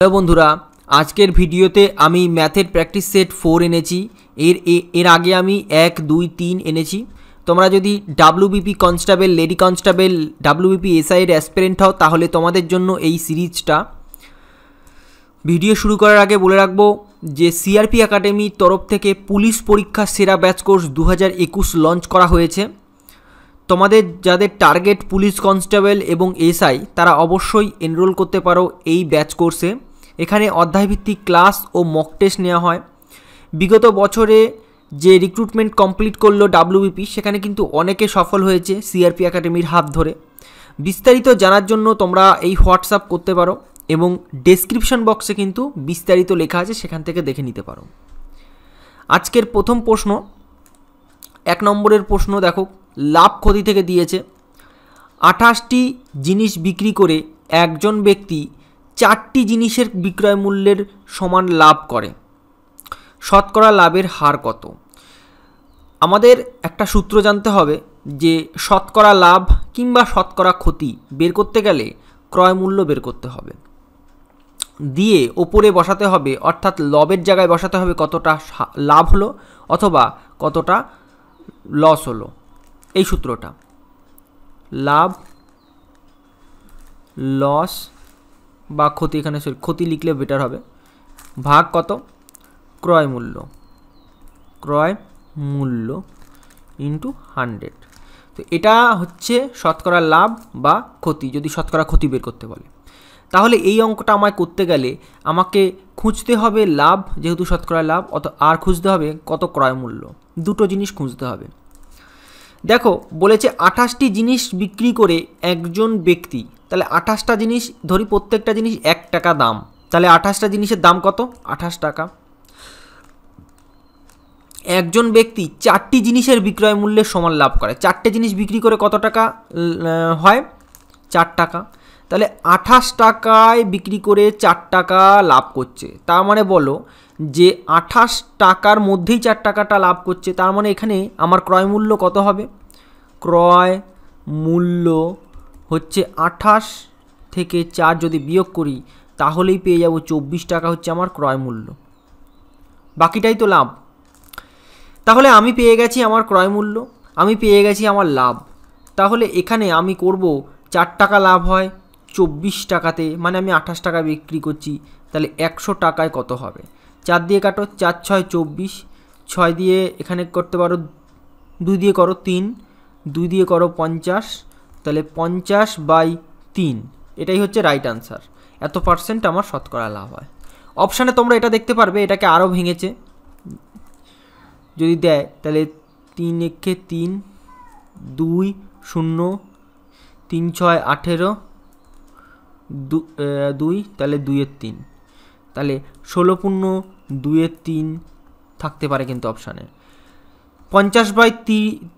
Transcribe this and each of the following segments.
Hello বন্ধুরা আজকের ভিডিওতে আমি ম্যাথের প্র্যাকটিস সেট ফোর এনেছি এর এর আগে আমি এক দুই তিন এনেছি তোমরা যদি WBP constable lady constable WBP এসআইয়ের অ্যাসপিরেন্ট হও তাহলে তোমাদের জন্য এই সিরিজটা ভিডিও শুরু করার আগে বলে রাখবো যে সিআরপি একাডেমির তরফ থেকে পুলিশ পরীক্ষা সেরা ব্যাচ কোর্স দু একুশ লঞ্চ করা হয়েছে তোমাদের যাদের টার্গেট পুলিশ কনস্টেবল এবং এসআই তারা অবশ্যই এনরোল করতে পারো এই ব্যাচ কোর্সে এখানে অধ্যায়ভিত্তিক ক্লাস ও মক টেস্ট নেওয়া হয় বিগত বছরে যে রিক্রুটমেন্ট কমপ্লিট করলো ডাব্লিউবিপি সেখানে কিন্তু অনেকে সফল হয়েছে সিআরপি একাডেমির হাত ধরে বিস্তারিত জানার জন্য তোমরা এই হোয়াটসঅ্যাপ করতে পারো এবং ডেসক্রিপশন বক্সে কিন্তু বিস্তারিত লেখা আছে সেখান থেকে দেখে নিতে পারো আজকের প্রথম প্রশ্ন এক নম্বরের প্রশ্ন দেখো লাভ ক্ষতি থেকে দিয়েছে আঠাশটি জিনিস বিক্রি করে একজন ব্যক্তি চারটি জিনিসের বিক্রয় মূল্যের সমান লাভ করে শতকরা লাভের হার কত আমাদের একটা সূত্র জানতে হবে যে শতকরা লাভ কিংবা শতকরা ক্ষতি বের করতে গেলে ক্রয় মূল্য বের করতে হবে দিয়ে ওপরে বসাতে হবে অর্থাৎ লবের জায়গায় বসাতে হবে কতটা লাভ হলো অথবা কতটা লস হলো এই সূত্রটা লাভ লস বা ক্ষতি এখানে সরি ক্ষতি লিখলে বেটার হবে ভাগ কত ক্রয় মূল্য ক্রয় মূল্য ইন্টু হান্ড্রেড তো এটা হচ্ছে শতকরা লাভ বা ক্ষতি যদি শতকরা ক্ষতি বের করতে বলে তাহলে এই অঙ্কটা আমায় করতে গেলে আমাকে খুঁজতে হবে লাভ যেহেতু শতকরা লাভ অত আর খুঁজতে হবে কত ক্রয় মূল্য দুটো জিনিস খুঁজতে হবে দেখো বলেছে আঠাশটি জিনিস বিক্রি করে একজন ব্যক্তি তাহলে আঠাশটা জিনিস ধরি প্রত্যেকটা জিনিস এক টাকা দাম তাহলে আঠাশটা জিনিসের দাম কত আঠাশ টাকা একজন ব্যক্তি চারটি জিনিসের বিক্রয় মূল্যের সমান লাভ করে চারটে জিনিস বিক্রি করে কত টাকা হয় চার টাকা তাহলে আঠাশ টাকায় বিক্রি করে চার টাকা লাভ করছে তার মানে বলো যে আঠাশ টাকার মধ্যেই চার টাকাটা লাভ করছে তার মানে এখানে আমার ক্রয় মূল্য কত হবে ক্রয় মূল্য হচ্ছে আঠাশ থেকে চার যদি বিয়োগ করি তাহলেই পেয়ে যাব চব্বিশ টাকা হচ্ছে আমার ক্রয় মূল্য বাকিটাই তো লাভ তাহলে আমি পেয়ে গেছি আমার ক্রয় মূল্য আমি পেয়ে গেছি আমার লাভ তাহলে এখানে আমি করব চার টাকা লাভ হয় চব্বিশ টাকাতে মানে আমি আঠাশ টাকা বিক্রি করছি তাহলে একশো টাকায় কত হবে চার দিয়ে কাটো চার ছয় চব্বিশ ছয় দিয়ে এখানে করতে পারো দুই দিয়ে করো তিন দুই দিয়ে করো পঞ্চাশ তাহলে পঞ্চাশ বাই তিন এটাই হচ্ছে রাইট আনসার এত পার্সেন্ট আমার শতকরা লাভ হয় অপশানে তোমরা এটা দেখতে পারবে এটাকে আরও ভেঙেছে যদি দেয় তাহলে তিন একে তিন দুই শূন্য তিন ছয় আঠেরো দুই তাহলে দুইয়ের তিন তাহলে ষোলো পূর্ণ দুইয়ের তিন থাকতে পারে কিন্তু অপশানে পঞ্চাশ বাই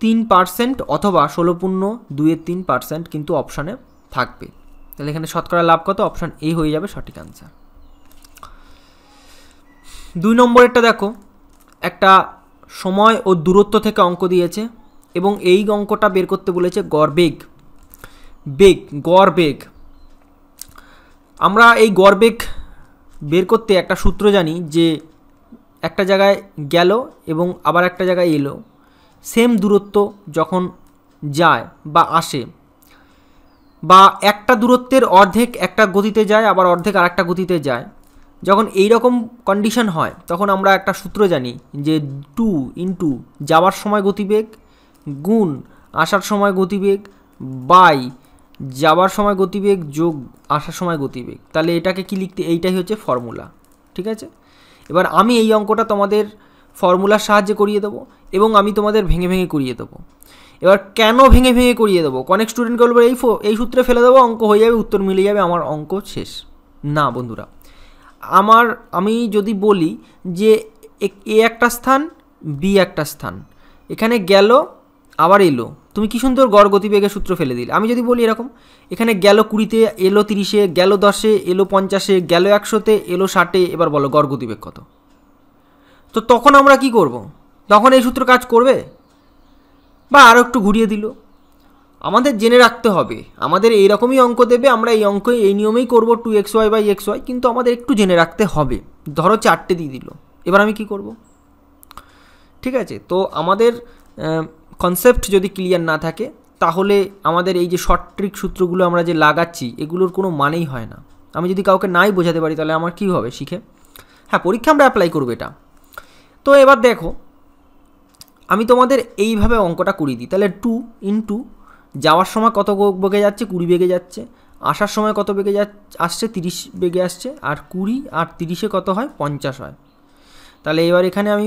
তিন পার্সেন্ট অথবা ষোলো পূর্ণ দুয়ের তিন পার্সেন্ট কিন্তু অপশানে থাকবে তাহলে এখানে শতকরা লাভ কত অপশান এ হয়ে যাবে সঠিক আনসার দুই নম্বরেরটা দেখো একটা সময় ও দূরত্ব থেকে অঙ্ক দিয়েছে এবং এই অঙ্কটা বের করতে বলেছে গড় বেগ বেগ গড় বেগ আমরা এই গড় বেগ বের করতে একটা সূত্র জানি যে একটা জায়গায় গেল এবং আবার একটা জায়গায় এলো সেম দূরত্ব যখন যায় বা আসে বা একটা দূরত্বের অর্ধেক একটা গতিতে যায় আবার অর্ধেক আর একটা গতিতে যায় যখন এই রকম কন্ডিশন হয় তখন আমরা একটা সূত্র জানি যে টু ইন্টু যাওয়ার সময় গতিবেগ গুণ আসার সময় গতিবেগ বাই যাওয়ার সময় গতিবেগ যোগ আসার সময় গতিবেগ তাহলে এটাকে কি লিখতে এইটাই হচ্ছে ফর্মুলা ঠিক আছে এবার আমি এই অঙ্কটা তোমাদের ফর্মুলার সাহায্যে করিয়ে দেবো এবং আমি তোমাদের ভেঙে ভেঙে করিয়ে দেবো এবার কেন ভেঙে ভেঙে করিয়ে দেবো অনেক স্টুডেন্টকে বলবো এই এই সূত্রে ফেলে দেবো অঙ্ক হয়ে যাবে উত্তর মিলে যাবে আমার অঙ্ক শেষ না বন্ধুরা আমার আমি যদি বলি যে এ একটা স্থান বি একটা স্থান এখানে গেল আবার এলো তুমি কি সুন্দর গড় গতিবেগে সূত্র ফেলে দিলে আমি যদি বলি এরকম এখানে গেল কুড়িতে এলো তিরিশে গেল দশে এলো পঞ্চাশে গেল একশোতে এলো ষাটে এবার বলো গড় গতিবেগ কত তো তখন আমরা কি করব। তখন এই সূত্র কাজ করবে বা আরও একটু ঘুরিয়ে দিল আমাদের জেনে রাখতে হবে আমাদের এইরকমই অঙ্ক দেবে আমরা এই অঙ্ক এই নিয়মেই করবো two X Y by X Y কিন্তু আমাদের একটু জেনে রাখতে হবে ধরো চারটে দিয়ে দিল এবার আমি কি করব ঠিক আছে তো আমাদের কনসেপ্ট যদি ক্লিয়ার না থাকে তাহলে আমাদের এই যে শর্ট ট্রিক সূত্রগুলো আমরা যে লাগাচ্ছি এগুলোর কোনো মানেই হয় না আমি যদি কাউকে নাই বোঝাতে পারি তাহলে আমার কী হবে শিখে হ্যাঁ পরীক্ষা আমরা অ্যাপ্লাই করবো এটা তো এবার দেখো আমি তোমাদের এইভাবে অঙ্কটা করিয়ে দিই তাহলে টু ইন্টু যাওয়ার সময় কত বেগে যাচ্ছে কুড়ি বেগে যাচ্ছে আসার সময় কত বেগে যা আসছে তিরিশ বেগে আসছে আর কুড়ি আর তিরিশে কত হয় পঞ্চাশ হয় তাহলে এবার এখানে আমি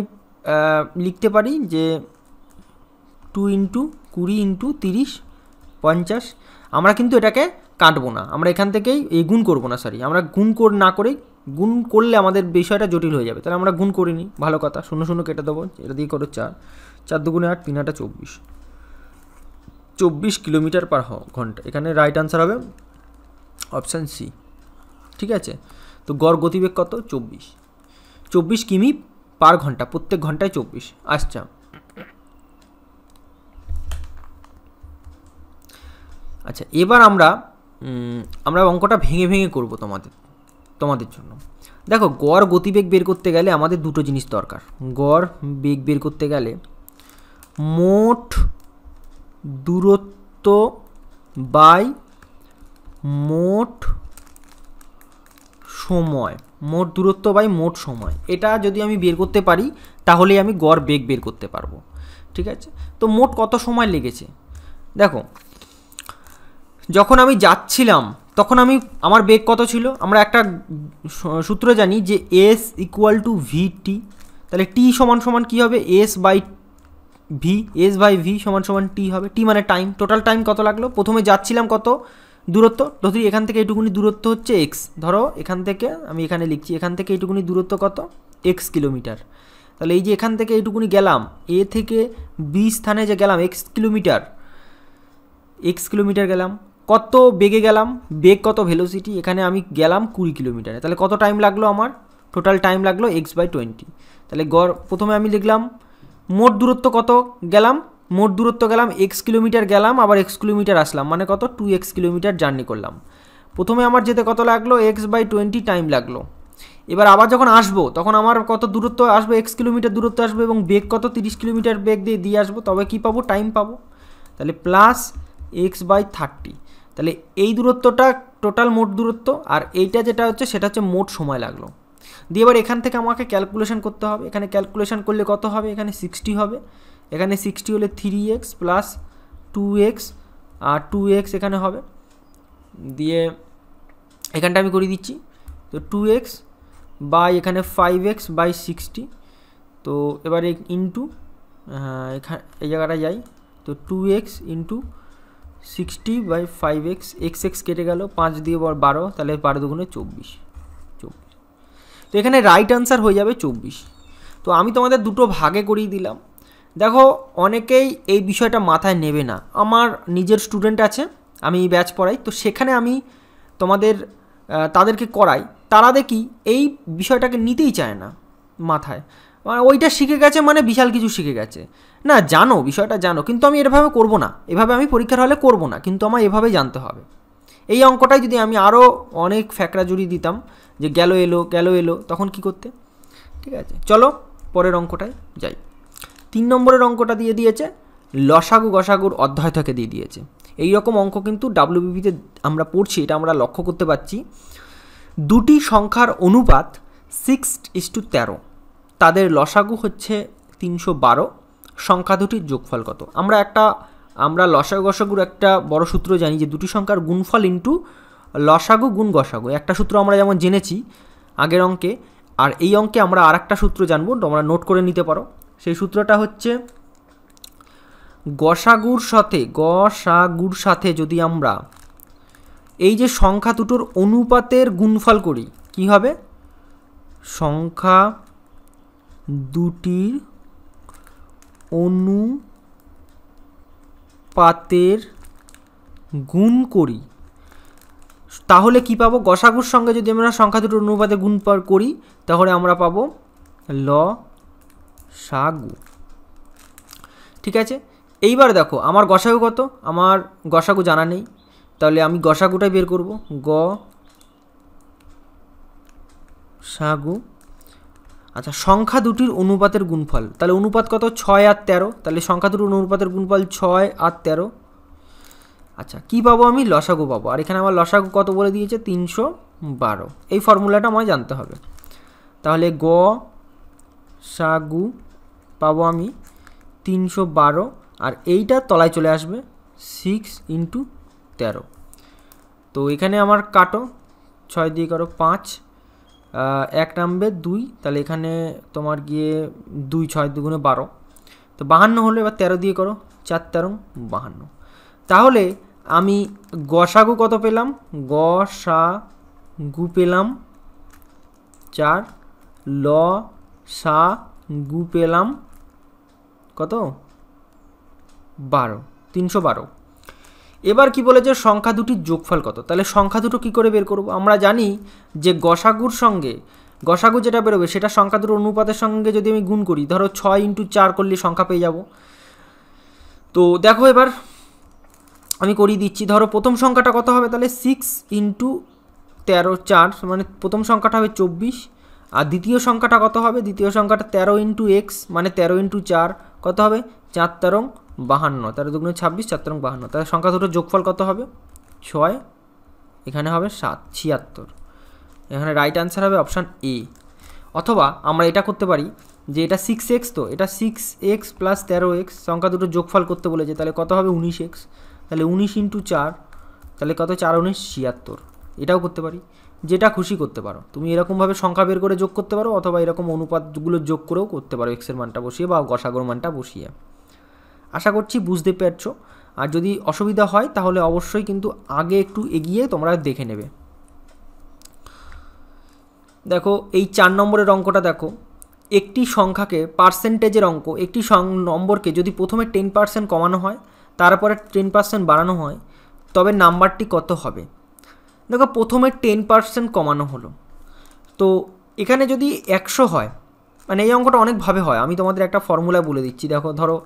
লিখতে পারি যে টু ইন্টু কুড়ি ইন্টু তিরিশ পঞ্চাশ আমরা কিন্তু এটাকে কাটবো না আমরা এখান থেকেই এই গুণ করবো না সরি আমরা গুণ কর না করেই গুণ করলে আমাদের বিষয়টা জটিল হয়ে যাবে তাহলে আমরা গুণ করিনি ভালো কথা শূন্য শূন্য কেটে দেবো এটা দিয়ে করো চার চার দুগুণে আট তিন আটা চব্বিশ চব্বিশ কিলোমিটার পার ঘন্টা এখানে রাইট আনসার হবে অপশান সি ঠিক আছে তো গড় গতিবেগ কত চব্বিশ চব্বিশ কিমি পার ঘন্টা প্রত্যেক ঘন্টায় চব্বিশ আচ্ছা আচ্ছা এবার আমরা আমরা অঙ্কটা ভেঙে ভেঙে করব তোমাদের তোমাদের জন্য দেখো গড় গতিবেগ বের করতে গেলে আমাদের দুটো জিনিস দরকার গড় বেগ বের করতে গেলে মোট দূরত্ব বাই মোট সময় মোট দূরত্ব বাই মোট সময় এটা যদি আমি বের করতে পারি তাহলেই আমি গড় বেগ বের করতে পারবো ঠিক আছে তো মোট কত সময় লেগেছে দেখো যখন আমি যাচ্ছিলাম তখন আমি আমার বেগ কত ছিল আমরা একটা সূত্র জানি যে S equal to V T তাহলে টি সমান সমান কী হবে S by V S by V সমান সমান টি হবে টি মানে টাইম টোটাল টাইম কত লাগলো প্রথমে যাচ্ছিলাম কত দূরত্ব ধরি এখান থেকে এটুকুনি দূরত্ব হচ্ছে এক্স ধরো এখান থেকে আমি এখানে লিখছি এখান থেকে এটুকুনি দূরত্ব কত এক্স কিলোমিটার তাহলে এই যে এখান থেকে এটুকুনি গেলাম এ থেকে বি স্থানে যে গেলাম এক্স কিলোমিটার এক্স কিলোমিটার গেলাম কত বেগে গেলাম বেগ কত ভেলোসিটি এখানে আমি গেলাম কুড়ি কিলোমিটারে তাহলে কত টাইম লাগলো আমার টোটাল টাইম লাগলো এক্স বাই টোয়েন্টি তাহলে গড় প্রথমে আমি লিখলাম মোট দূরত্ব কত গেলাম মোট দূরত্ব গেলাম এক্স কিলোমিটার গেলাম আবার এক্স কিলোমিটার আসলাম মানে কত টু এক্স কিলোমিটার জার্নি করলাম প্রথমে আমার যেতে কত লাগলো এক্স বাই টোয়েন্টি টাইম লাগলো এবার আবার যখন আসবো তখন আমার কত দূরত্ব আসবে এক্স কিলোমিটার দূরত্ব আসবে এবং বেগ কত তিরিশ কিলোমিটার বেগ দিয়ে দিয়ে আসবো তবে কি পাবো টাইম পাবো তাহলে প্লাস এক্স বাই থার্টি তাহলে এই দূরত্বটা টোটাল মোট দূরত্ব আর এইটা যেটা হচ্ছে সেটা হচ্ছে মোট সময় লাগলো দিয়ে এবার এখান থেকে আমাকে ক্যালকুলেশান করতে হবে এখানে ক্যালকুলেশান করলে কত হবে এখানে সিক্সটি হবে এখানে সিক্সটি হলে three X plus two X আর টু এক্স এখানে হবে দিয়ে এখানটা আমি করে দিচ্ছি তো টু এক্স বাই এখানে ফাইভ এক্স বাই সিক্সটি তো এবারে ইন্টু এখানে এই জায়গাটা যাই তো two X into sixty by five X X X কেটে গেল পাঁচ দিয়ে বর বারো তাহলে বারো দুগুণে চব্বিশ চব্বিশ তো এখানে রাইট আনসার হয়ে যাবে চব্বিশ তো আমি তোমাদের দুটো ভাগে করিয়ে দিলাম দেখো অনেকেই এই বিষয়টা মাথায় নেবে না আমার নিজের স্টুডেন্ট আছে আমি ব্যাচ পড়াই তো সেখানে আমি তোমাদের তাদেরকে করাই তারা দেখি এই বিষয়টাকে নিতেই চায় না মাথায় মানে ওইটা শিখে গেছে মানে বিশাল কিছু শিখে গেছে না জানো বিষয়টা জানো কিন্তু আমি এভাবে করব না এভাবে আমি পরীক্ষার হলে করব না কিন্তু আমার এভাবে জানতে হবে এই অঙ্কটাই যদি আমি আরও অনেক ফ্যাকরা জুড়ি দিতাম যে গেল এলো গেল এলো তখন কি করতে ঠিক আছে চলো পরের অঙ্কটায় যাই তিন নম্বরের অঙ্কটা দিয়ে দিয়েছে লসাগু গসাগুর অধ্যায় থেকে দিয়ে দিয়েছে এই রকম অঙ্ক কিন্তু ডাব্লিউবিপিতে আমরা পড়ছি এটা আমরা লক্ষ্য করতে পারছি দুটি সংখ্যার অনুপাত সিক্স ইস টু তেরো তাদের লসাগু হচ্ছে তিনশো বারো সংখ্যা দুটির যোগফল কত আমরা একটা আমরা লসাগু গসাগুর একটা বড় সূত্র জানি যে দুটি সংখ্যার গুণফল ইন্টু লসাগু গুণ গসাগু একটা সূত্র আমরা যেমন জেনেছি আগের অঙ্কে আর এই অঙ্কে আমরা আর একটা সূত্র জানবো তোমরা নোট করে নিতে পারো সেই সূত্রটা হচ্ছে গসাগুর সাথে গসাগুর সাথে যদি আমরা এই যে সংখ্যা দুটোর অনুপাতের গুণফল করি কি হবে সংখ্যা দুটির অনুপাতের গুণ করি তাহলে কি পাবো গসাগুর সঙ্গে যদি আমরা সংখ্যা দুটোর অনুপাতে গুণ পার করি তাহলে আমরা পাব ল সাগু ঠিক আছে এইবার দেখো আমার গসাগু কত আমার গসাগু জানা নেই তাহলে আমি গসাগুটাই বের করব গ সাগু আচ্ছা সংখ্যা দুটির অনুপাতের গুণফল তাহলে অনুপাত কত ছয় আর তেরো তাহলে সংখ্যা দুটির অনুপাতের গুণফল ছয় আর তেরো আচ্ছা কি পাবো আমি লসাগু পাবো আর এখানে আমার লসাগু কত বলে দিয়েছে তিনশো বারো এই ফর্মুলাটা আমায় জানতে হবে তাহলে গ সাগু পাবো আমি তিনশো বারো আর এইটা তলায় চলে আসবে সিক্স ইন্টু তেরো তো এখানে আমার কাটো ছয় দিয়ে করো পাঁচ এক নামবে দুই তাহলে এখানে তোমার গিয়ে দুই ছয় দুগুণে বারো তো বাহান্ন হলো এবার তেরো দিয়ে করো চার তেরো বাহান্ন তাহলে আমি গসাগু কত পেলাম গু পেলাম চার ল সা গু পেলাম কত বারো তিনশো বারো এবার কি বলেছে সংখ্যা দুটির যোগফল কত তাহলে সংখ্যা দুটো কি করে বের করব আমরা জানি যে গসাগুর সঙ্গে গসাগু যেটা বেরোবে সেটা সংখ্যা দুটোর অনুপাতের সঙ্গে যদি আমি গুণ করি ধরো ছয় ইন্টু চার করলে সংখ্যা পেয়ে যাব তো দেখো এবার আমি করিয়ে দিচ্ছি ধরো প্রথম সংখ্যাটা কত হবে তাহলে সিক্স ইন্টু তেরো চার মানে প্রথম সংখ্যাটা হবে চব্বিশ আর দ্বিতীয় সংখ্যাটা কত হবে দ্বিতীয় সংখ্যাটা তেরো ইন্টু এক্স মানে তেরো ইন্টু চার কত হবে চার তেরো বাহান্ন তার দুগুণ ছাব্বিশ চার তেরো বাহান্ন তাহলে সংখ্যা দুটোর যোগফল কত হবে ছয় এখানে হবে সাত ছিয়াত্তর এখানে রাইট অ্যান্সার হবে অপশান এ অথবা আমরা এটা করতে পারি যে এটা সিক্স এক্স তো এটা সিক্স এক্স প্লাস তেরো এক্স সংখ্যা দুটো যোগফল করতে বলেছে তাহলে কত হবে উনিশ এক্স তাহলে উনিশ ইন্টু চার তাহলে কত চার উনিশ ছিয়াত্তর এটাও করতে পারি যেটা খুশি করতে পারো তুমি এরকমভাবে সংখ্যা বের করে যোগ করতে পারো অথবা এরকম অনুপাতগুলো যোগ করেও করতে পারো এক্সের মানটা বসিয়ে বা গসাগর মানটা বসিয়ে আশা করছি বুঝতে পারছো আর যদি অসুবিধা হয় তাহলে অবশ্যই কিন্তু আগে একটু এগিয়ে তোমরা দেখে নেবে দেখো এই চার নম্বরের অঙ্কটা দেখো একটি সংখ্যাকে পার্সেন্টেজের অঙ্ক একটি নম্বরকে যদি প্রথমে টেন পার্সেন্ট কমানো হয় তারপরে টেন পার্সেন্ট বাড়ানো হয় তবে নাম্বারটি কত হবে দেখো প্রথমে টেন পার্সেন্ট কমানো হলো তো এখানে যদি একশো হয় মানে এই অঙ্কটা অনেকভাবে হয় আমি তোমাদের একটা ফর্মুলা বলে দিচ্ছি দেখো ধরো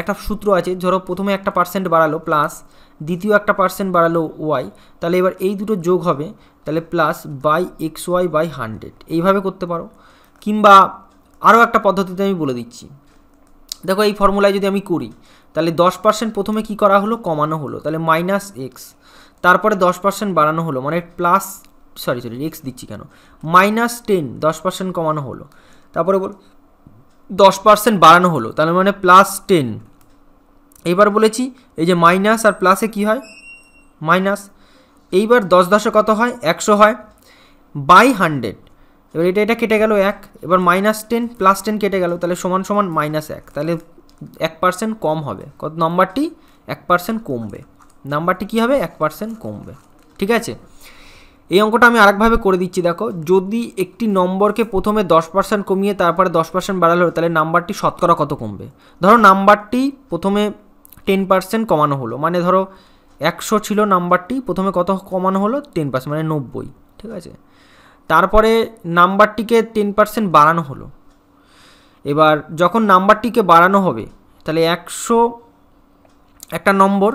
একটা সূত্র আছে ধরো প্রথমে একটা পার্সেন্ট বাড়ালো প্লাস দ্বিতীয় একটা পার্সেন্ট বাড়ালো ওয়াই তাহলে এবার এই দুটো যোগ হবে তাহলে plus by X Y by hundred এইভাবে করতে পারো কিংবা আরও একটা পদ্ধতিতে আমি বলে দিচ্ছি দেখো এই ফর্মুলায় যদি আমি করি তাহলে দশ পার্সেন্ট প্রথমে কি করা হলো কমানো হলো তাহলে মাইনাস এক্স তারপরে দশ পার্সেন্ট বাড়ানো হলো মানে প্লাস সরি সরি এক্স দিচ্ছি কেন মাইনাস টেন দশ পার্সেন্ট কমানো হলো তারপরে বল দশ পার্সেন্ট বাড়ানো হলো তাহলে মানে প্লাস টেন এইবার বলেছি এই যে মাইনাস আর প্লাসে কি হয় মাইনাস এইবার দশ দশে কত হয় একশো হয় বাই হান্ড্রেড এবার এটা এটা কেটে গেল এক এবার মাইনাস টেন প্লাস টেন কেটে গেল তাহলে সমান সমান মাইনাস এক তাহলে এক পার্সেন্ট কম হবে কত নম্বরটি এক পার্সেন্ট কমবে নাম্বারটি কী হবে এক পার্সেন্ট কমবে ঠিক আছে এই অঙ্কটা আমি আরেকভাবে করে দিচ্ছি দেখো যদি একটি নম্বরকে প্রথমে দশ পার্সেন্ট কমিয়ে তারপরে দশ পার্সেন্ট বাড়ালো তাহলে নাম্বারটি শতকরা কত কমবে ধরো নাম্বারটি প্রথমে টেন পার্সেন্ট কমানো হলো মানে ধরো একশো ছিল নাম্বারটি প্রথমে কত কমানো হলো টেন পার্সেন্ট মানে নব্বই ঠিক আছে তারপরে নাম্বারটিকে টেন পার্সেন্ট বাড়ানো হলো এবার যখন নাম্বারটিকে বাড়ানো হবে তাহলে একশো একটা নম্বর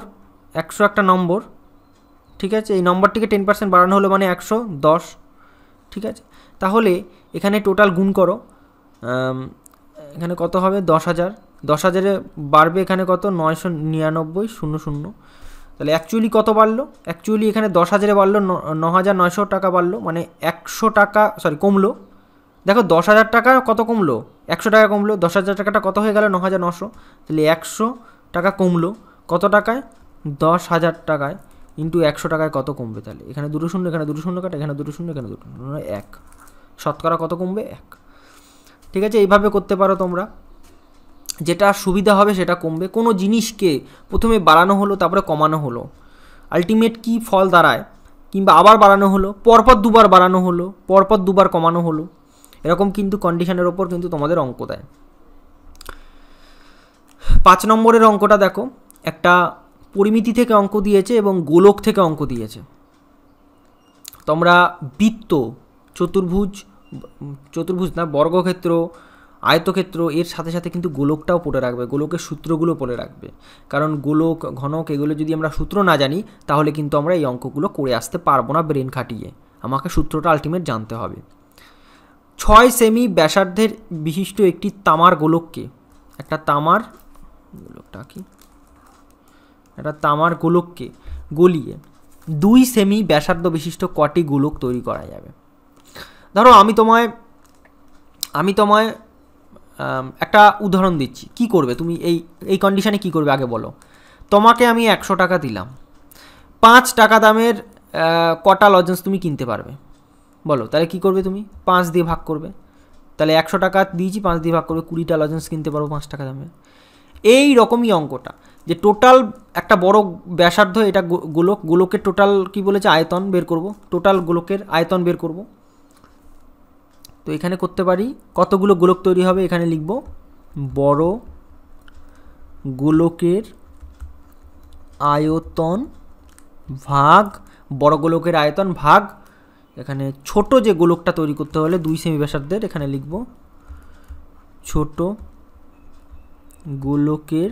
একশো একটা নম্বর ঠিক আছে এই নম্বরটিকে টেন পার্সেন্ট বাড়ানো হলো মানে একশো দশ ঠিক আছে তাহলে এখানে টোটাল গুণ করো এখানে কত হবে দশ হাজার দশ হাজারে বাড়বে এখানে কত নয়শো নিরানব্বই শূন্য শূন্য তাহলে অ্যাকচুয়ালি কত বাড়লো অ্যাকচুয়ালি এখানে দশ হাজারে বাড়লো ন হাজার নয়শো টাকা বাড়লো মানে একশো টাকা সরি কমলো দেখো দশ হাজার টাকা কত কমলো একশো টাকা কমলো দশ হাজার টাকাটা কত হয়ে গেল ন হাজার নশো তাহলে একশো টাকা কমলো কত টাকায় দশ হাজার টাকায় ইন্টু একশো টাকায় কত কমবে তাহলে এখানে দুটো শূন্য এখানে দুটো শূন্য কাটা এখানে দুটো শূন্য এখানে দুটো শূন্য মানে এক শতকরা কত কমবে এক ঠিক আছে এইভাবে করতে পারো তোমরা যেটা সুবিধা হবে সেটা কমবে কোনো জিনিসকে প্রথমে বাড়ানো হলো তারপরে কমানো হলো আলটিমেট কি ফল দাঁড়ায় কিংবা আবার বাড়ানো হলো পরপর দুবার বাড়ানো হলো পরপর দুবার কমানো হলো এরকম কিন্তু কন্ডিশনের ওপর কিন্তু তোমাদের অঙ্ক দেয় পাঁচ নম্বরের অঙ্কটা দেখো একটা পরিমিতি থেকে অঙ্ক দিয়েছে এবং গোলক থেকে অঙ্ক দিয়েছে তোমরা বৃত্ত চতুর্ভুজ চতুর্ভুজ না বর্গক্ষেত্র আয়তক্ষেত্র এর সাথে সাথে কিন্তু গোলকটাও পড়ে রাখবে গোলকের সূত্রগুলো পড়ে রাখবে কারণ গোলক ঘনক এগুলো যদি আমরা সূত্র না জানি তাহলে কিন্তু আমরা এই অঙ্কগুলো করে আসতে পারবো না ব্রেন খাটিয়ে আমাকে সূত্রটা আলটিমেট জানতে হবে ছয় সেমি ব্যাসার্ধের বিশিষ্ট একটি তামার গোলককে একটা তামার গোলকটা কি একটা তামার গোলককে গলিয়ে দুই সেমি ব্যাসার্ধ বিশিষ্ট কটি গোলক তৈরি করা যাবে ধরো আমি তোমায় আমি তোমায় একটা উদাহরণ দিচ্ছি কি করবে তুমি এই এই কন্ডিশনে কি করবে আগে বলো তোমাকে আমি একশো টাকা দিলাম পাঁচ টাকা দামের কটা লজেন্স তুমি কিনতে পারবে বলো তাহলে কি করবে তুমি পাঁচ দিয়ে ভাগ করবে তাহলে একশো টাকা দিয়েছি পাঁচ দিয়ে ভাগ করবে কুড়িটা লজেন্স কিনতে পারবো পাঁচ টাকা দামে এই রকমই অঙ্কটা যে টোটাল একটা বড় ব্যাসার্ধ এটা গোলক গোলকের টোটাল কি বলেছে আয়তন বের করব টোটাল গোলকের আয়তন বের করব তো এখানে করতে পারি কতগুলো গোলক তৈরি হবে এখানে লিখব বড় গোলকের আয়তন ভাগ বড় গোলকের আয়তন ভাগ এখানে ছোট যে গোলকটা তৈরি করতে হলে দুই সেমি ব্যাসার্ধের এখানে লিখব ছোট গোলকের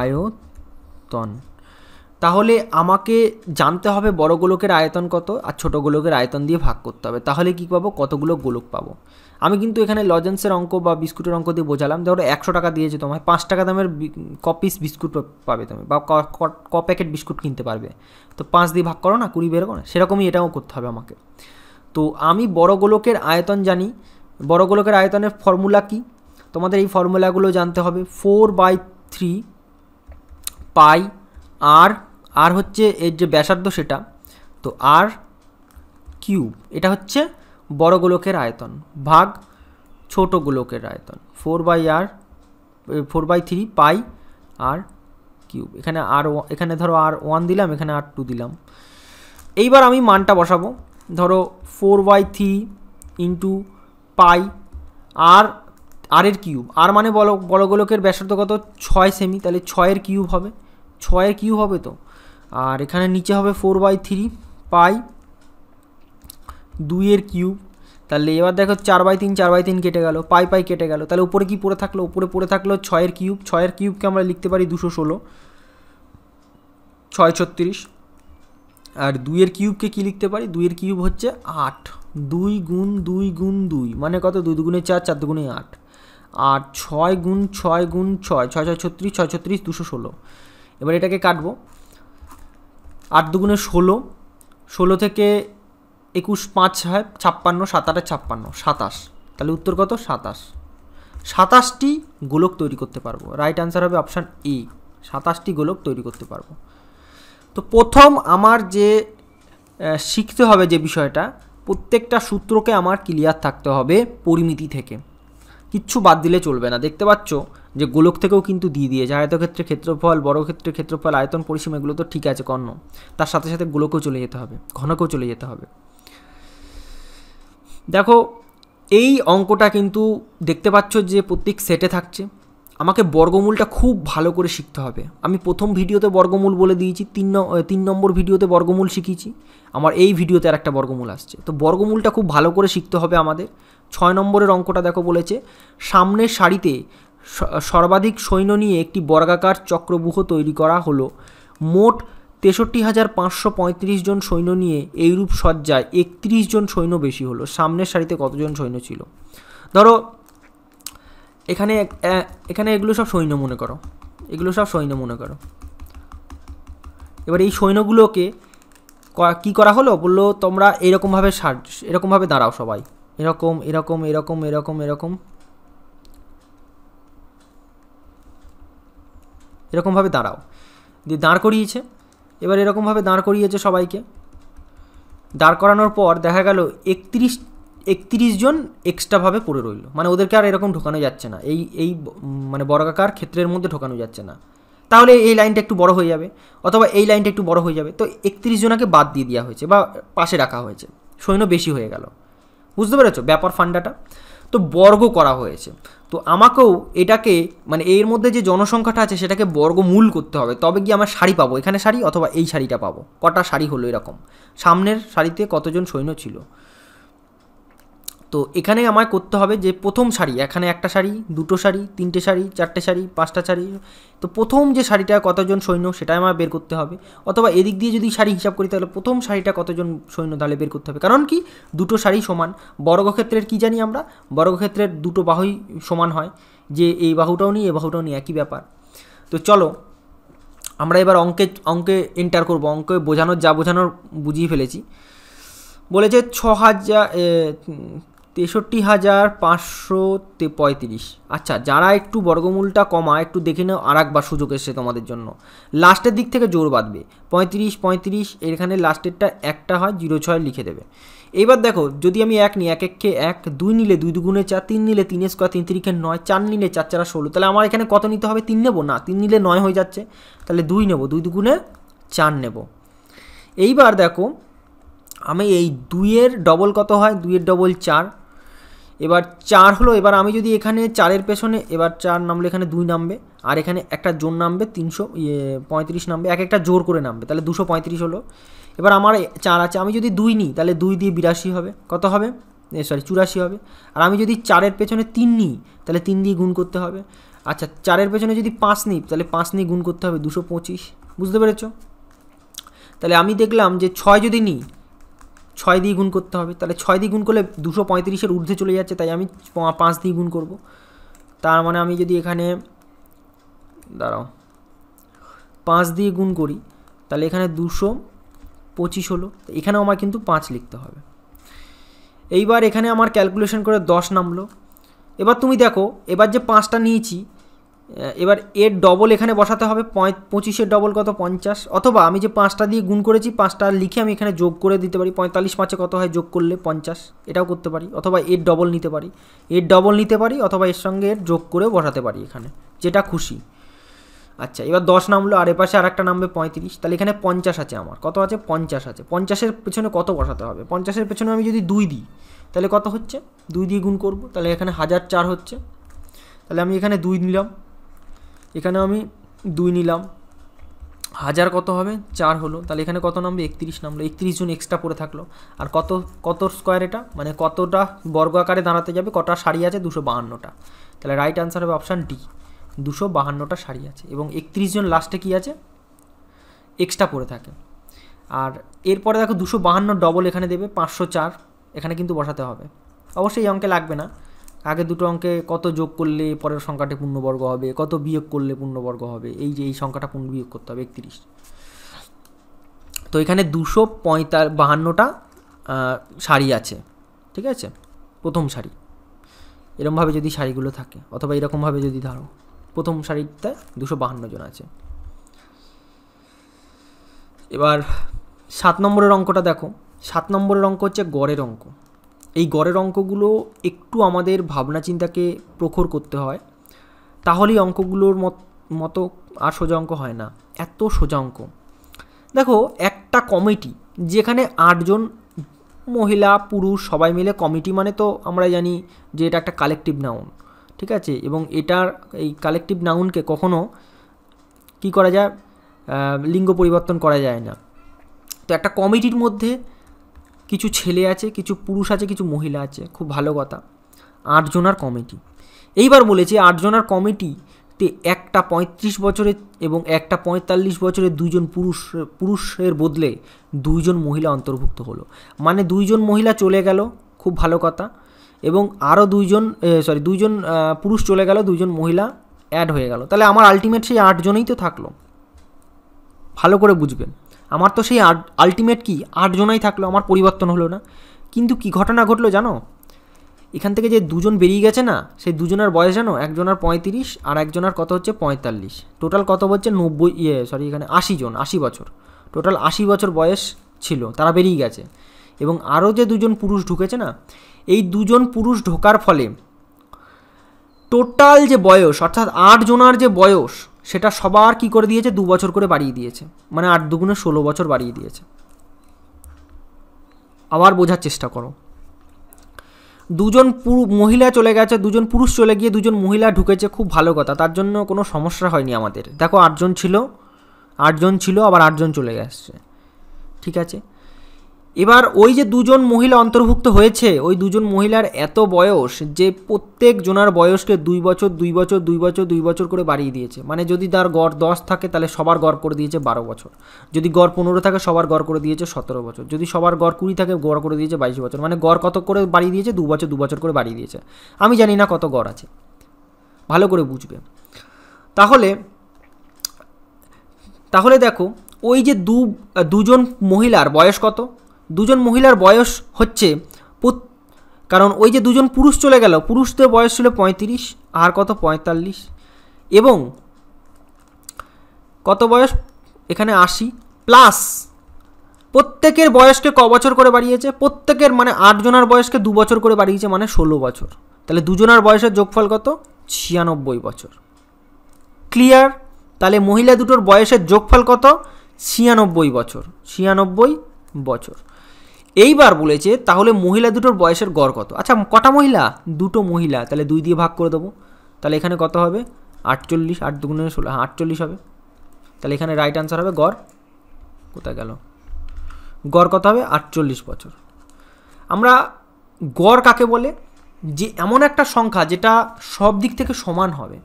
আয়তন তাহলে আমাকে জানতে হবে বড় গোলকের আয়তন কত আর ছোট গোলকের আয়তন দিয়ে ভাগ করতে হবে তাহলে কী পাবো কতগুলো গোলক পাবো আমি কিন্তু এখানে লজেন্সের অঙ্ক বা বিস্কুটের অঙ্ক দিয়ে বোঝালাম ধরো একশো টাকা দিয়েছে তোমায় পাঁচ টাকা দামের কপিস বিস্কুট পাবে তুমি বা ক প্যাকেট বিস্কুট কিনতে পারবে তো পাঁচ দিয়ে ভাগ করো না কুড়ি বের করো সেরকমই এটাও করতে হবে আমাকে তো আমি বড় গোলকের আয়তন জানি বড় গোলকের আয়তনের ফর্মুলা কী তোমাদের এই ফর্মুলাগুলো জানতে হবে four by three pi R R হচ্ছে এর যে ব্যাসার্ধ সেটা তো আর কিউব এটা হচ্ছে বড় গোলকের আয়তন ভাগ ছোট গোলকের আয়তন ফোর বাই আর four by three pi r cube এখানে আর এখানে ধরো আর ওয়ান দিলাম এখানে আর টু দিলাম এইবার আমি মানটা বসাবো ধরো four by three into pi r আরের কিউব আর মানে বলো বড় গোলকের ব্যাসার্ধ কত ছয় সেমি তাহলে ছয়ের কিউব হবে ছয়ের কিউ হবে তো আর এখানে নিচে হবে ফোর বাই থ্রি পাই দুইয়ের কিউব তাহলে এবার দেখো চার বাই তিন চার বাই তিন কেটে গেল পাই পাই কেটে গেল তাহলে উপরে কি পড়ে থাকলো উপরে পড়ে থাকলো ছয়ের কিউব ছয়ের কিউবকে আমরা লিখতে পারি দুশো ষোলো ছয় ছত্রিশ আর দুইয়ের কিউবকে কি লিখতে পারি দুইয়ের কিউব হচ্ছে আট দুই গুণ দুই গুণ দুই মানে কত দুই দুগুণে চার চার দুগুণে আট আর ছয় গুণ ছয় গুণ ছয় ছয় ছয় ছত্রিশ ছয় ছত্রিশ দুশো ষোলো এবার এটাকে কাটবো আট দুগুণে ষোলো ষোলো থেকে একুশ পাঁচ হয় ছাপ্পান্ন সাত আটে ছাপ্পান্ন সাতাশ তাহলে উত্তর কত সাতাশ সাতাশটি গোলক তৈরি করতে পারবো রাইট আনসার হবে অপশান এ সাতাশটি গোলক তৈরি করতে পারবো তো প্রথম আমার যে শিখতে হবে যে বিষয়টা প্রত্যেকটা সূত্রকে আমার ক্লিয়ার থাকতে হবে পরিমিতি থেকে কিচ্ছু বাদ দিলে চলবে না দেখতে পাচ্ছ যে গোলক থেকেও কিন্তু দিয়ে দিয়েছে আয়তক্ষেত্রে ক্ষেত্রফল বর্গক্ষেত্রে ক্ষেত্রফল আয়তন পরিসীমা এগুলো তো ঠিক আছে কর্ণ তার সাথে সাথে গোলকেও চলে যেতে হবে ঘনকেও চলে যেতে হবে দেখো এই অঙ্কটা কিন্তু দেখতে পাচ্ছ যে প্রত্যেক সেটে থাকছে আমাকে বর্গমূলটা খুব ভালো করে শিখতে হবে আমি প্রথম ভিডিওতে বর্গমূল বলে দিয়েছি তিন তিন নম্বর ভিডিওতে বর্গমূল শিখিয়েছি আমার এই ভিডিওতে আর একটা বর্গমূল আসছে তো বর্গমূলটা খুব ভালো করে শিখতে হবে আমাদের ছয় নম্বরের অঙ্কটা দেখো বলেছে সামনের সারিতে সর্বাধিক সৈন্য নিয়ে একটি বর্গাকার চক্রবুহ তৈরি করা হলো মোট তেষট্টি হাজার পাঁচশো পঁয়ত্রিশ জন সৈন্য নিয়ে এইরূপ সজ্জায় একত্রিশ জন সৈন্য বেশি হলো সামনের সারিতে কতজন সৈন্য ছিল ধরো এখানে এখানে এগুলো সব সৈন্য মনে করো এগুলো সব সৈন্য মনে করো এবার এই সৈন্যগুলোকে কি করা হলো বললো তোমরা এরকমভাবে সার এরকমভাবে দাঁড়াও সবাই এরকম এরকম এরকম এরকম এরকম এরকমভাবে দাঁড়াও দিয়ে দাঁড় করিয়েছে এবার এরকমভাবে দাঁড় করিয়েছে সবাইকে দাঁড় করানোর পর দেখা গেল একত্রিশ একত্রিশ জন এক্সট্রাভাবে পড়ে রইল মানে ওদেরকে আর এরকম ঢোকানো যাচ্ছে না এই এই মানে বর্গাকার ক্ষেত্রের মধ্যে ঢোকানো যাচ্ছে না তাহলে এই লাইনটা একটু বড় হয়ে যাবে অথবা এই লাইনটা একটু বড় হয়ে যাবে তো একত্রিশ জনাকে বাদ দিয়ে দেওয়া হয়েছে বা পাশে রাখা হয়েছে সৈন্য বেশি হয়ে গেল বুঝতে পেরেছো ব্যাপার ফান্ডাটা তো বর্গ করা হয়েছে তো আমাকেও এটাকে মানে এর মধ্যে যে জনসংখ্যাটা আছে সেটাকে বর্গমূল করতে হবে তবে গিয়ে আমার শাড়ি পাবো এখানে শাড়ি অথবা এই শাড়িটা পাবো কটা শাড়ি হলো এরকম সামনের শাড়িতে কতজন সৈন্য ছিল তো এখানে আমায় করতে হবে যে প্রথম শাড়ি এখানে একটা শাড়ি দুটো শাড়ি তিনটে শাড়ি চারটে শাড়ি পাঁচটা শাড়ি তো প্রথম যে শাড়িটা কতজন সৈন্য সেটা আমায় বের করতে হবে অথবা এদিক দিয়ে যদি শাড়ি হিসাব করি তাহলে প্রথম শাড়িটা কতজন সৈন্য তাহলে বের করতে হবে কারণ কি দুটো শাড়ি সমান বর্গক্ষেত্রের কি জানি আমরা বর্গক্ষেত্রের দুটো বাহুই সমান হয় যে এই বাহুটাও নিই এই বাহুটাও নিই একই ব্যাপার তো চলো আমরা এবার অঙ্কে অঙ্কে এন্টার করব অঙ্কে বোঝানোর যা বোঝানোর বুঝিয়ে ফেলেছি বলেছে ছ হাজার তেষট্টি হাজার পাঁচশো পঁয়ত্রিশ আচ্ছা যারা একটু বর্গমূলটা কমা একটু দেখে নাও আর একবার সুযোগ এসছে তোমাদের জন্য লাস্টের দিক থেকে জোর বাঁধবে পঁয়ত্রিশ পঁয়ত্রিশ এখানে লাস্টেরটা একটা হয় জিরো ছয় লিখে দেবে এবার দেখো যদি আমি এক নিই এক এককে এক দুই নিলে দুই দুগুণে চার তিন নিলে তিন স্কোয়ার তিন তিরিখে নয় চার নিলে চার চারা ষোলো তাহলে আমার এখানে কত নিতে হবে তিন নেবো না তিন নিলে নয় হয়ে যাচ্ছে তাহলে দুই নেবো দুই দুগুণে চার নেব এইবার দেখো আমি এই দুইয়ের ডবল কত হয় দুইয়ের ডবল চার এবার চার হলো এবার আমি যদি এখানে চারের পেছনে এবার চার নামলে এখানে দুই নামবে আর এখানে একটা জোর নামবে তিনশো ইয়ে, পঁয়ত্রিশ নামবে এক একটা জোর করে নামবে তাহলে দুশো পঁয়ত্রিশ হলো এবার আমার চার আছে আমি যদি দুই নিই তাহলে দুই দিয়ে বিরাশি হবে কত হবে সরি চুরাশি হবে আর আমি যদি চারের পেছনে তিন নিই তাহলে তিন দিয়ে গুণ করতে হবে আচ্ছা চারের পেছনে যদি পাঁচ নিই তাহলে পাঁচ নিয়ে গুণ করতে হবে দুশো পঁচিশ বুঝতে পেরেছ তাহলে আমি দেখলাম যে ছয় যদি নিই ছয় দিয়ে গুণ করতে হবে তাহলে ছয় দিয়ে গুণ করলে দুশো পঁয়ত্রিশের ঊর্ধ্বে চলে যাচ্ছে তাই আমি পাঁচ দিয়ে গুণ করব তার মানে আমি যদি এখানে দাঁড়াও পাঁচ দিয়ে গুণ করি তাহলে এখানে দুশো পঁচিশ হলো এখানেও আমার কিন্তু পাঁচ লিখতে হবে এইবার এখানে আমার ক্যালকুলেশন করে দশ নামলো এবার তুমি দেখো এবার যে পাঁচটা নিয়েছি এবার এর ডবল এখানে বসাতে হবে পঁয় ডবল কত পঞ্চাশ অথবা আমি যে পাঁচটা দিয়ে গুণ করেছি পাঁচটা লিখে আমি এখানে যোগ করে দিতে পারি পঁয়তাল্লিশ পাঁচে কত হয় যোগ করলে পঞ্চাশ এটাও করতে পারি অথবা এর ডবল নিতে পারি এর ডবল নিতে পারি অথবা এর সঙ্গে এর যোগ করে বসাতে পারি এখানে যেটা খুশি আচ্ছা এবার দশ নামলো আর এপাশে আর একটা নামবে পঁয়ত্রিশ তাহলে এখানে পঞ্চাশ আছে আমার কত আছে পঞ্চাশ আছে পঞ্চাশের পেছনে কত বসাতে হবে পঞ্চাশের পেছনে আমি যদি দুই দিই তাহলে কত হচ্ছে দুই দিয়ে গুণ করব তাহলে এখানে হাজার চার হচ্ছে তাহলে আমি এখানে দুই নিলাম এখানে আমি দুই নিলাম হাজার কত হবে চার হলো তাহলে এখানে কত নামবে একত্রিশ নামলো একত্রিশ জন এক্সট্রা পড়ে থাকলো আর কত কত স্কোয়ার এটা মানে কতটা বর্গ আকারে দাঁড়াতে যাবে কটা শাড়ি আছে দুশো বাহান্নটা তাহলে রাইট আনসার হবে অপশান ডি দুশো বাহান্নটা শাড়ি আছে এবং একত্রিশ জন লাস্টে কী আছে এক্সট্রা পড়ে থাকে আর এরপরে দেখো দুশো বাহান্ন ডবল এখানে দেবে পাঁচশো চার এখানে কিন্তু বসাতে হবে অবশ্যই এই অঙ্কে লাগবে না আগে দুটো অঙ্কে কত যোগ করলে পরের সংখ্যাটি পূর্ণবর্গ হবে কত বিয়োগ করলে পূর্ণবর্গ হবে এই যে এই সংখ্যাটা পূর্ণ বিয়োগ করতে হবে একত্রিশ তো এখানে দুশো পঁয়তাল বাহান্নটা শাড়ি আছে ঠিক আছে প্রথম শাড়ি এরমভাবে যদি শাড়িগুলো থাকে অথবা এরকমভাবে যদি ধরো প্রথম শাড়িতে দুশো বাহান্ন জন আছে এবার সাত নম্বরের অঙ্কটা দেখো সাত নম্বরের অঙ্ক হচ্ছে গড়ের অঙ্ক এই গড়ের অঙ্কগুলো একটু আমাদের ভাবনা চিন্তাকে প্রখর করতে হয় তাহলেই অঙ্কগুলোর মতো আর সোজা অঙ্ক হয় না এত সোজা অঙ্ক দেখো একটা কমিটি যেখানে আটজন মহিলা পুরুষ সবাই মিলে কমিটি মানে তো আমরা জানি যে এটা একটা কালেকটিভ নাউন ঠিক আছে এবং এটার এই কালেকটিভ নাউনকে কখনো কি করা যায় লিঙ্গ পরিবর্তন করা যায় না তো একটা কমিটির মধ্যে কিছু ছেলে আছে কিছু পুরুষ আছে কিছু মহিলা আছে খুব ভালো কথা আটজনার কমিটি এইবার বলেছে আটজনার কমিটিতে একটা পঁয়ত্রিশ বছরের এবং একটা পঁয়তাল্লিশ বছরের দুজন পুরুষ পুরুষের বদলে দুইজন মহিলা অন্তর্ভুক্ত হলো মানে দুইজন মহিলা চলে গেল খুব ভালো কথা এবং আরও দুইজন সরি দুইজন পুরুষ চলে গেল দুইজন মহিলা অ্যাড হয়ে গেল তাহলে আমার আলটিমেট সেই আটজনেই তো থাকলো ভালো করে বুঝবেন আমার তো সেই আলটিমেট কি আটজনাই থাকলো আমার পরিবর্তন হলো না কিন্তু কি ঘটনা ঘটলো জানো এখান থেকে যে দুজন বেরিয়ে গেছে না সেই দুজনের বয়স জানো একজনের পঁয়ত্রিশ আর একজনের কত হচ্ছে পঁয়তাল্লিশ টোটাল কত হচ্ছে নব্বই ইয়ে সরি এখানে আশি জন আশি বছর টোটাল আশি বছর বয়স ছিল তারা বেরিয়ে গেছে এবং আরও যে দুজন পুরুষ ঢুকেছে না এই দুজন পুরুষ ঢোকার ফলে টোটাল যে বয়স অর্থাৎ আটজনার যে বয়স সেটা সবার কি করে দিয়েছে দু বছর করে বাড়িয়ে দিয়েছে মানে আট দুগুণে ষোলো বছর বাড়িয়ে দিয়েছে আবার বোঝার চেষ্টা করো দুজন পুরু মহিলা চলে গেছে দুজন পুরুষ চলে গিয়ে দুজন মহিলা ঢুকেছে খুব ভালো কথা তার জন্য কোনো সমস্যা হয়নি আমাদের দেখো আটজন ছিল আটজন ছিল আবার আটজন চলে গেছে ঠিক আছে এবার ওই যে দুজন মহিলা অন্তর্ভুক্ত হয়েছে ওই দুজন মহিলার এত বয়স যে প্রত্যেক জনার বয়সকে দুই বছর দুই বছর দুই বছর দুই বছর করে বাড়িয়ে দিয়েছে মানে যদি তার গড় দশ থাকে তাহলে সবার গড় করে দিয়েছে বারো বছর যদি গড় পনেরো থাকে সবার গড় করে দিয়েছে সতেরো বছর যদি সবার গড় কুড়ি থাকে গড় করে দিয়েছে বাইশ বছর মানে গড় কত করে বাড়িয়ে দিয়েছে দু বছর দু বছর করে বাড়িয়ে দিয়েছে আমি জানি না কত গড় আছে ভালো করে বুঝবে তাহলে তাহলে দেখো ওই যে দু দুজন মহিলার বয়স কত দুজন মহিলার বয়স হচ্ছে কারণ ওই যে দুজন পুরুষ চলে গেল পুরুষদের বয়স ছিল পঁয়ত্রিশ আর কত পঁয়তাল্লিশ এবং কত বয়স এখানে আশি প্লাস প্রত্যেকের বয়সকে ক বছর করে বাড়িয়েছে প্রত্যেকের মানে আটজনার বয়সকে দু বছর করে বাড়িয়েছে মানে ষোলো বছর তাহলে দুজনার বয়সের যোগফল কত ছিয়ানব্বই বছর ক্লিয়ার তাহলে মহিলা দুটোর বয়সের যোগফল কত ছিয়ানব্বই বছর ছিয়ানব্বই বছর এইবার বলেছে তাহলে মহিলা দুটোর বয়সের গড় কত আচ্ছা কটা মহিলা দুটো মহিলা তাহলে দুই দিয়ে ভাগ করে দেবো তাহলে এখানে কত হবে আটচল্লিশ আট দুগুণে ষোলো হ্যাঁ আটচল্লিশ হবে তাহলে এখানে রাইট আনসার হবে গড় কোথায় গেল গড় কত হবে আটচল্লিশ বছর আমরা গড় কাকে বলে যে এমন একটা সংখ্যা যেটা সব দিক থেকে সমান হবে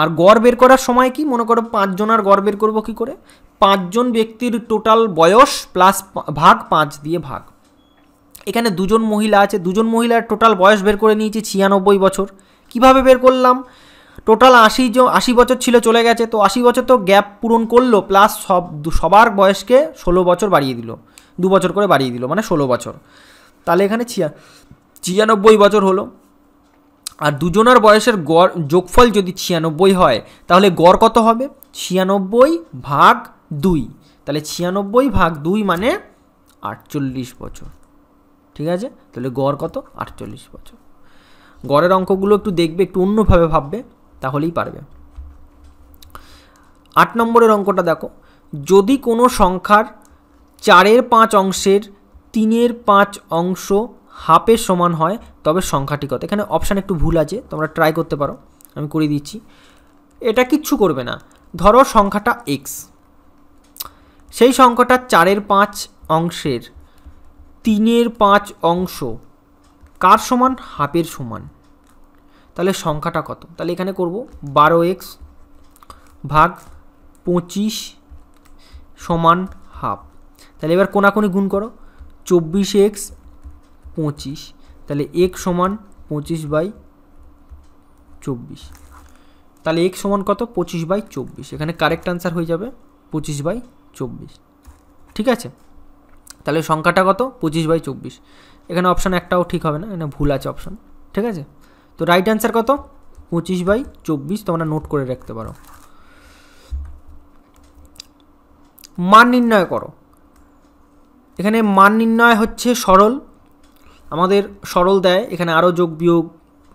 আর গড় বের করার সময় কি মনে করো পাঁচজনার গড় বের করবো কী করে পাঁচজন ব্যক্তির টোটাল বয়স প্লাস ভাগ পাঁচ দিয়ে ভাগ এখানে দুজন মহিলা আছে দুজন মহিলার টোটাল বয়স বের করে নিয়েছি ছিয়ানব্বই বছর কিভাবে বের করলাম টোটাল আশি জ আশি বছর ছিল চলে গেছে তো আশি বছর তো গ্যাপ পূরণ করলো প্লাস সব সবার বয়সকে ষোলো বছর বাড়িয়ে দিল দু বছর করে বাড়িয়ে দিল মানে ষোলো বছর তাহলে এখানে ছিয়া ছিয়ানব্বই বছর হলো আর দুজনার বয়সের গড় যোগফল যদি ছিয়ানব্বই হয় তাহলে গড় কত হবে ছিয়ানব্বই ভাগ দুই তাহলে ছিয়ানব্বই ভাগ দুই মানে আটচল্লিশ বছর ঠিক আছে তাহলে গড় কত আটচল্লিশ বছর গড়ের অঙ্কগুলো একটু দেখবে একটু অন্যভাবে ভাববে তাহলেই পারবে আট নম্বরের অঙ্কটা দেখো যদি কোনো সংখ্যার চারের পাঁচ অংশের তিনের পাঁচ অংশ হাফের সমান হয় তবে সংখ্যাটি কত এখানে অপশান একটু ভুল আছে তোমরা ট্রাই করতে পারো আমি করে দিচ্ছি এটা কিচ্ছু করবে না ধরো সংখ্যাটা এক্স সেই সংখ্যাটা চারের পাঁচ অংশের তিনের পাঁচ অংশ কার সমান হাফের সমান তাহলে সংখ্যাটা কত তাহলে এখানে করব বারো এক্স ভাগ পঁচিশ সমান হাফ তাহলে এবার কোনাকোনি গুণ করো চব্বিশ এক্স পঁচিশ তাহলে এক সমান পঁচিশ বাই চব্বিশ তাহলে এক সমান কত পঁচিশ বাই চব্বিশ এখানে কারেক্ট আনসার হয়ে যাবে পঁচিশ বাই চব্বিশ ঠিক আছে তাহলে সংখ্যাটা কত পঁচিশ বাই চব্বিশ এখানে অপশান একটাও ঠিক হবে না এখানে ভুল আছে অপশান ঠিক আছে তো রাইট অ্যান্সার কত পঁচিশ বাই চব্বিশ তোমরা নোট করে রাখতে পারো মান নির্ণয় করো এখানে মান নির্ণয় হচ্ছে সরল আমাদের সরল দেয় এখানে আরও যোগ বিয়োগ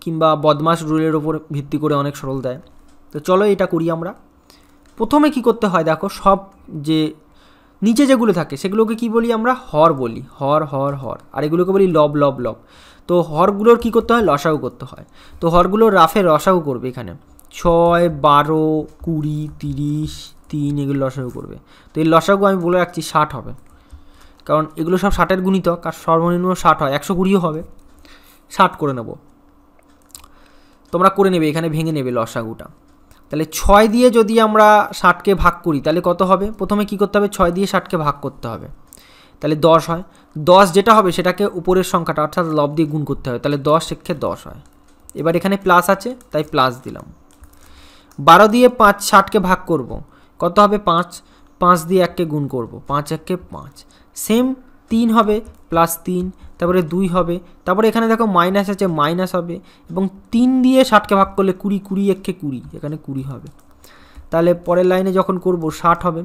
কিংবা বদমাস রুলের ওপর ভিত্তি করে অনেক সরল দেয় তো চলো এটা করি আমরা প্রথমে কি করতে হয় দেখো সব যে নিচে যেগুলো থাকে সেগুলোকে কি বলি আমরা হর বলি হর হর হর আর এগুলোকে বলি লব লব লব তো হরগুলোর কি করতে হয় লসাগু করতে হয় তো হরগুলোর রাফে রসাগু করবে এখানে ছয় বারো কুড়ি তিরিশ তিন এগুলো লসাগু করবে তো এই লসাগু আমি বলে রাখছি ষাট হবে কারণ এগুলো সব ষাটের গুণিতক আর সর্বনিম্ন ষাট হয় একশো কুড়িও হবে ষাট করে নেব তোমরা করে নেবে এখানে ভেঙে নেবে লসাগুটা তাহলে ছয় দিয়ে যদি আমরা ষাটকে ভাগ করি তাহলে কত হবে প্রথমে কি করতে হবে ছয় দিয়ে ষাটকে ভাগ করতে হবে তাহলে দশ হয় দশ যেটা হবে সেটাকে উপরের সংখ্যাটা অর্থাৎ লব দিয়ে গুণ করতে হবে তাহলে দশ এক্ষে দশ হয় এবার এখানে প্লাস আছে তাই প্লাস দিলাম বারো দিয়ে পাঁচ ষাটকে ভাগ করব। কত হবে পাঁচ পাঁচ দিয়ে এককে গুণ করব। পাঁচ এককে পাঁচ সেম তিন হবে প্লাস তিন তারপরে দুই হবে তারপরে এখানে দেখো মাইনাস আছে মাইনাস হবে এবং তিন দিয়ে ষাটকে ভাগ করলে কুড়ি কুড়ি একে কুড়ি এখানে কুড়ি হবে তাহলে পরের লাইনে যখন করব ষাট হবে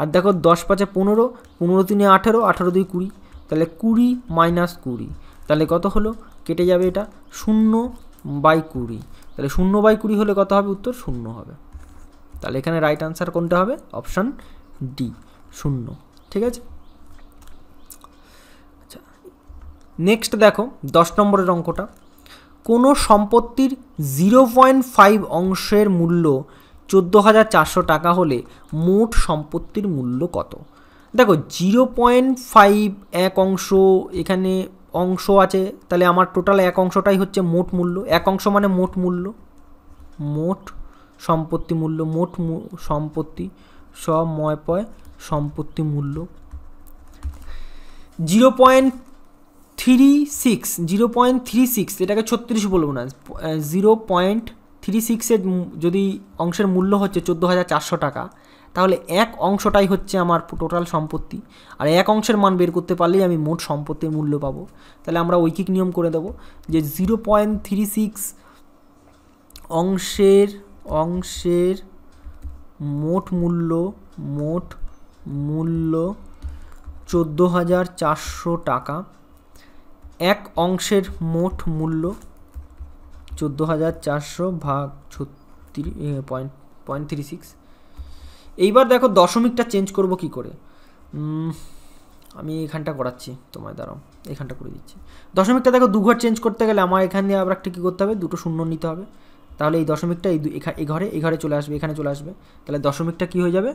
আর দেখো দশ পাঁচে পনেরো পনেরো তিনে আঠেরো আঠেরো দুই কুড়ি তাহলে কুড়ি মাইনাস কুড়ি তাহলে কত হলো কেটে যাবে এটা শূন্য বাই কুড়ি তাহলে শূন্য বাই কুড়ি হলে কত হবে উত্তর শূন্য হবে তাহলে এখানে রাইট আনসার কোনটা হবে অপশান ডি শূন্য ঠিক আছে নেক্সট দেখো দশ নম্বরের অঙ্কটা কোনো সম্পত্তির জিরো পয়েন্ট ফাইভ অংশের মূল্য চোদ্দো হাজার চারশো টাকা হলে মোট সম্পত্তির মূল্য কত দেখো জিরো পয়েন্ট ফাইভ এক অংশ এখানে অংশ আছে তাহলে আমার টোটাল এক অংশটাই হচ্ছে মোট মূল্য এক অংশ মানে মোট মূল্য মোট সম্পত্তি মূল্য মোট সম্পত্তি সময় পয় সম্পত্তি মূল্য zero point three six zero point three six এটাকে ছত্রিশ বলবো না জিরো পয়েন্ট থ্রি সিক্সের যদি অংশের মূল্য হচ্ছে চোদ্দো হাজার চারশো টাকা তাহলে এক অংশটাই হচ্ছে আমার টোটাল সম্পত্তি আর এক অংশের মান বের করতে পারলেই আমি মোট সম্পত্তির মূল্য পাবো তাহলে আমরা ঐকিক নিয়ম করে দেবো যে জিরো পয়েন্ট থ্রি সিক্স অংশের অংশের মোট মূল্য মোট মূল্য চোদ্দো হাজার চারশো টাকা এক অংশের মোট মূল্য চোদ্দো হাজার চারশো ভাগ ছত্রিশ পয়েন্ট পয়েন্ট থ্রি সিক্স এইবার দেখো দশমিকটা চেঞ্জ করব কি করে আমি এখানটা করাচ্ছি তোমায় দাঁড়াও এখানটা করে দিচ্ছি দশমিকটা দেখো দু ঘর চেঞ্জ করতে গেলে আমার এখান দিয়ে আবার একটা কী করতে হবে দুটো শূন্য নিতে হবে তাহলে এই দশমিকটা এই এই ঘরে এই ঘরে চলে আসবে এখানে চলে আসবে তাহলে দশমিকটা কি হয়ে যাবে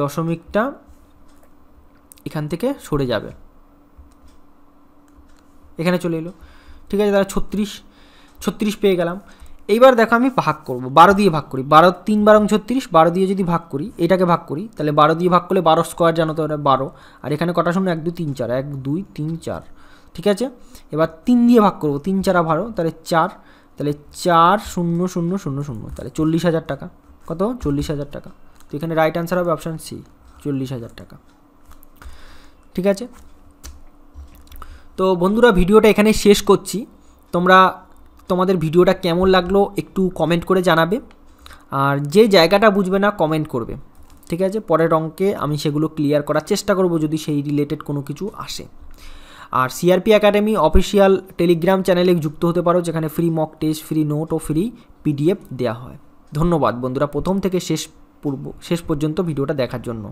দশমিকটা এখান থেকে সরে যাবে এখানে চলে এলো ঠিক আছে তাহলে ছত্রিশ ছত্রিশ পেয়ে গেলাম এইবার দেখো আমি ভাগ করব বারো দিয়ে ভাগ করি বারো তিন বারং ছত্রিশ বারো দিয়ে যদি ভাগ করি এটাকে ভাগ করি তাহলে বারো দিয়ে ভাগ করলে বারো স্কোয়ার জানো তো ওরা বারো আর এখানে কটা শূন্য এক দুই তিন চার এক দুই তিন চার ঠিক আছে এবার তিন দিয়ে ভাগ করব তিন চারা বারো তাহলে চার তাহলে চার শূন্য শূন্য শূন্য শূন্য তাহলে চল্লিশ হাজার টাকা কত চল্লিশ হাজার টাকা তো এখানে রাইট অ্যান্সার হবে অপশান সি চল্লিশ হাজার টাকা ঠিক আছে তো বন্ধুরা ভিডিওটা এখানে শেষ করছি তোমরা তোমাদের ভিডিওটা কেমন লাগলো একটু কমেন্ট করে জানাবে আর যে জায়গাটা বুঝবে না কমেন্ট করবে ঠিক আছে পরের অঙ্কে আমি সেগুলো ক্লিয়ার করার চেষ্টা করব যদি সেই রিলেটেড কোনো কিছু আসে আর সিআরপি একাডেমি অফিসিয়াল টেলিগ্রাম চ্যানেলে যুক্ত হতে পারো যেখানে free mock test free note ও ফ্রি পিডিএফ দেওয়া হয় ধন্যবাদ বন্ধুরা প্রথম থেকে শেষ পূর্ব শেষ পর্যন্ত ভিডিওটা দেখার জন্য